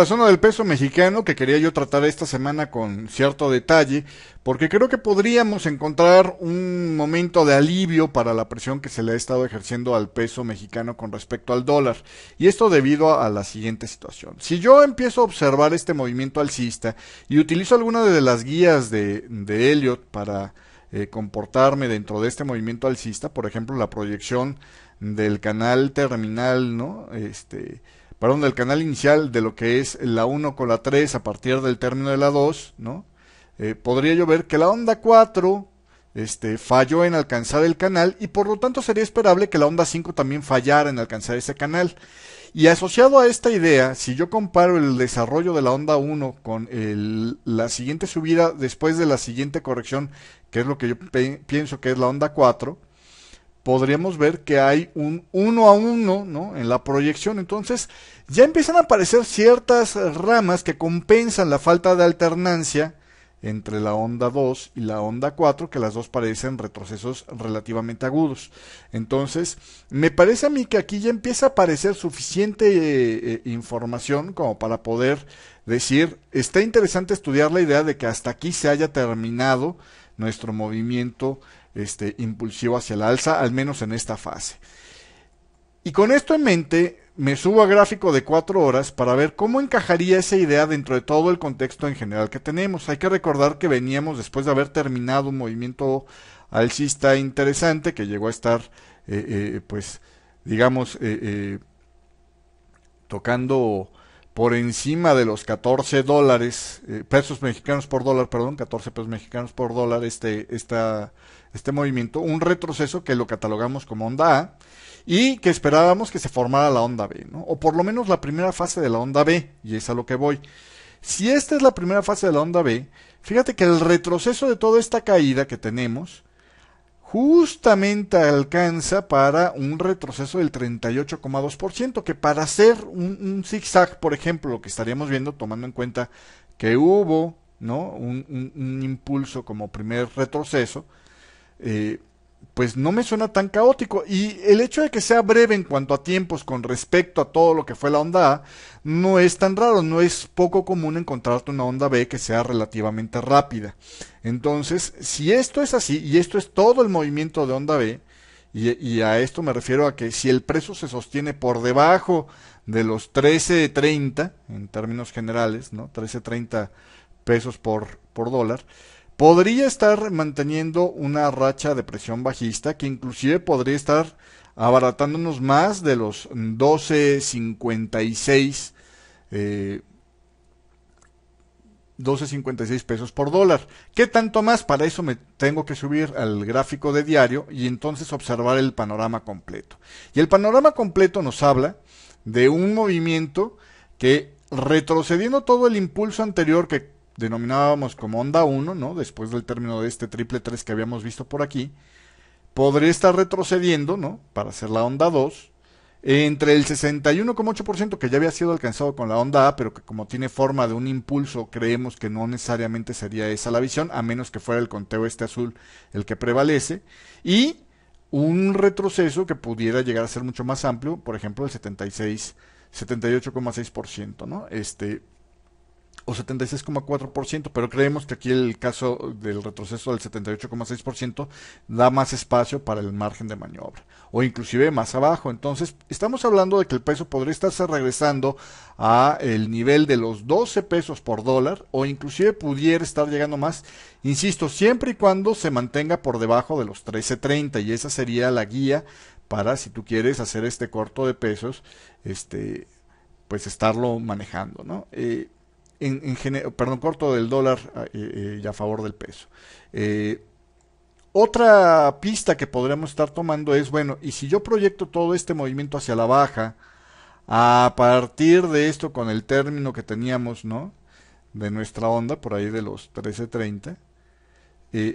la zona del peso mexicano que quería yo tratar esta semana con cierto detalle, porque creo que podríamos encontrar un momento de alivio para la presión que se le ha estado ejerciendo al peso mexicano con respecto al dólar, y esto debido a, la siguiente situación. Si yo empiezo a observar este movimiento alcista y utilizo alguna de las guías de, de Elliot para eh, comportarme dentro de este movimiento alcista, por ejemplo, la proyección del canal terminal, ¿no? Este perdón, del canal inicial de lo que es la 1 con la 3 a partir del término de la 2, ¿no? Eh, podría yo ver que la onda 4 este, falló en alcanzar el canal y por lo tanto sería esperable que la onda 5 también fallara en alcanzar ese canal. Y asociado a esta idea, si yo comparo el desarrollo de la onda 1 con la siguiente subida después de la siguiente corrección, que es lo que yo pienso que es la onda 4, podríamos ver que hay un uno a uno ¿no? en la proyección. Entonces ya empiezan a aparecer ciertas ramas que compensan la falta de alternancia entre la onda 2 y la onda 4, que las dos parecen retrocesos relativamente agudos. Entonces, me parece a mí que aquí ya empieza a aparecer suficiente eh, eh, información como para poder decir, está interesante estudiar la idea de que hasta aquí se haya terminado nuestro movimiento este, impulsivo hacia la alza, al menos en esta fase. Y con esto en mente, me subo a gráfico de 4 horas para ver cómo encajaría esa idea dentro de todo el contexto en general que tenemos. Hay que recordar que veníamos después de haber terminado un movimiento alcista interesante que llegó a estar, eh, eh, pues, digamos, eh, tocando por encima de los 14 dólares, eh, pesos mexicanos por dólar, perdón, 14 pesos mexicanos por dólar este, este movimiento, un retroceso que lo catalogamos como onda A y que esperábamos que se formara la onda B, o por lo menos la primera fase de la onda B, y es a lo que voy. Si esta es la primera fase de la onda B, fíjate que el retroceso de toda esta caída que tenemos, justamente alcanza para un retroceso del 38,2%, que para hacer un, zig zigzag, por ejemplo, lo que estaríamos viendo tomando en cuenta que hubo ¿no? un, un impulso como primer retroceso, eh, pues no me suena tan caótico. Y el hecho de que sea breve en cuanto a tiempos con respecto a todo lo que fue la onda A, no es tan raro, no es poco común encontrarte una onda B que sea relativamente rápida. Entonces, si esto es así, y esto es todo el movimiento de onda B, y, a esto me refiero a que si el precio se sostiene por debajo de los 13.30, en términos generales, ¿no? 13.30 pesos por, por dólar, podría estar manteniendo una racha de presión bajista que inclusive podría estar abaratándonos más de los 12.56 eh, pesos por dólar. ¿Qué tanto más? Para eso me tengo que subir al gráfico de diario y entonces observar el panorama completo. Y el panorama completo nos habla de un movimiento que retrocediendo todo el impulso anterior que denominábamos como onda 1, ¿no? Después del término de este triple 3 que habíamos visto por aquí, podría estar retrocediendo, ¿no? Para hacer la onda 2, entre el 61,8% que ya había sido alcanzado con la onda A, pero que como tiene forma de un impulso, creemos que no necesariamente sería esa la visión, a menos que fuera el conteo este azul el que prevalece, y un retroceso que pudiera llegar a ser mucho más amplio, por ejemplo, el 76, 78,6%, ¿no? Este, o 76,4%, pero creemos que aquí el caso del retroceso del 78,6% da más espacio para el margen de maniobra, o inclusive más abajo. Entonces, estamos hablando de que el peso podría estarse regresando a el nivel de los 12 pesos por dólar, o inclusive pudiera estar llegando más, insisto, siempre y cuando se mantenga por debajo de los 13.30, y esa sería la guía para si tú quieres hacer este corto de pesos, este pues estarlo manejando, ¿no? Eh, en, en perdón, corto del dólar ah, eh, eh, y a favor del peso. Eh, otra pista que podríamos estar tomando es, bueno, y si yo proyecto todo este movimiento hacia la baja, a partir de esto con el término que teníamos, ¿no? De nuestra onda, por ahí de los 13.30,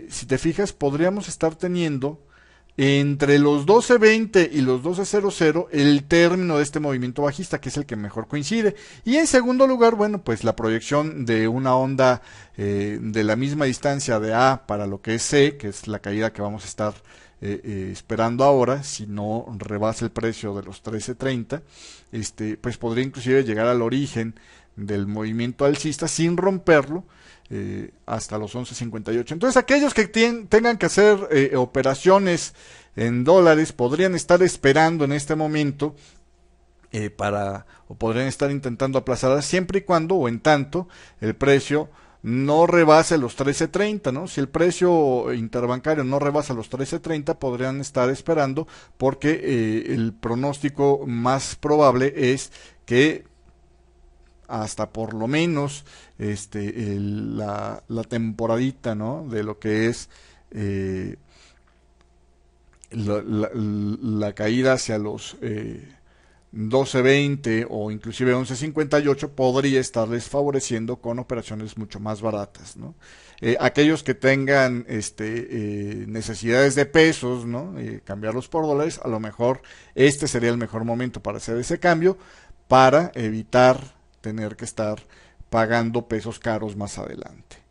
si te fijas, podríamos estar teniendo entre los 12.20 y los 12.00 el término de este movimiento bajista, que es el que mejor coincide. Y en segundo lugar, bueno, pues la proyección de una onda eh, de la misma distancia de A para lo que es C, que es la caída que vamos a estar eh, eh, esperando ahora, si no rebasa el precio de los 13.30, este, pues podría inclusive llegar al origen del movimiento alcista sin romperlo eh, hasta los 11.58. Entonces aquellos que tengan que hacer operaciones en dólares podrían estar esperando en este momento para o podrían estar intentando aplazar siempre y cuando o en tanto el precio no rebase los 13.30, ¿no? Si el precio interbancario no rebasa los 13.30, podrían estar esperando porque eh, el pronóstico más probable es que hasta por lo menos este, la, la, temporadita, ¿no? De lo que es... Eh, la, caída hacia los eh, 12.20 o inclusive 11.58 podría estarles favoreciendo con operaciones mucho más baratas, ¿no? Eh, aquellos que tengan este, eh, necesidades de pesos, ¿no? Eh, cambiarlos por dólares, a lo mejor este sería el mejor momento para hacer ese cambio para evitar tener que estar pagando pesos caros más adelante.